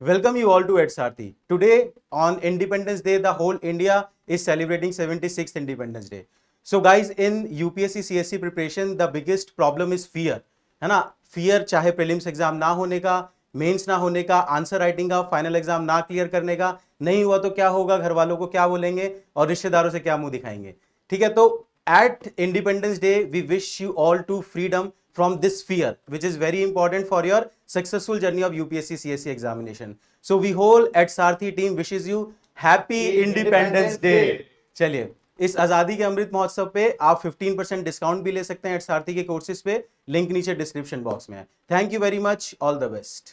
Welcome you all to sarthi Today on Independence Day, the whole India is celebrating 76th Independence Day. So guys, in UPSC CSC preparation, the biggest problem is fear. है ना fear चाहे prelims exam ना होने का mains ना होने का answer writing का final exam ना clear करने का नहीं हुआ तो क्या होगा घर वालों को क्या बोलेंगे और रिश्तेदारों से क्या मुंह दिखाएंगे ठीक है तो at independence day we wish you all to freedom from this fear which is very important for your successful journey of UPSC CSE examination. So we whole at Sarthi team wishes you happy Independence independence Day. day. chaliye इस आज़ादी के अमृत महोत्सव पे आप 15 percent discount भी ले सकते हैं एट सारथी के कोर्सेज पे लिंक नीचे डिस्क्रिप्शन बॉक्स में है thank you very much all the best